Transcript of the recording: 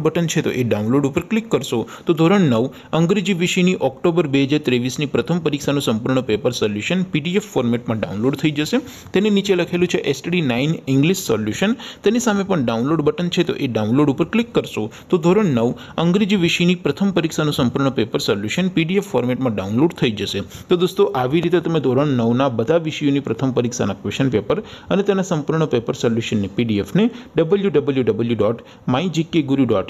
download button છે તો એ download ઉપર ક્લિક કરશો તો ધોરણ નવ અંગ્રેજી વિષયની ઓક્ટોબર બે હજાર ત્રેવીસની પ્રથમ પરીક્ષાનું સંપૂર્ણ પેપર સોલ્યુશન પીડીએફ ફોર્મેટમાં ડાઉનલોડ થઈ જશે તેની નીચે લખેલું છે એસટીડી નાઇન ઇંગ્લિશ સોલ્યુશન તેની સામે પણ ડાઉનલોડ બટન છે તો એ ડાઉનલોડ ઉપર ક્લિક કરશો તો ધોરણ નવ અંગ્રેજી વિષયની પ્રથમ પરીક્ષાનું સંપૂર્ણ પેપર સોલ્યુશન પીડીએફ ફોર્મેટમાં ડાઉનલોડ થઈ જશે તો દોસ્તો આવી રીતે તમે ધોરણ નવના બધા વિષયોની પ્રથમ પરીક્ષાના ક્વેશ્ચન પેપર અને તેના સંપૂર્ણ પેપર સોલ્યુશનની પીડીએફને W W W dot my GK guru dot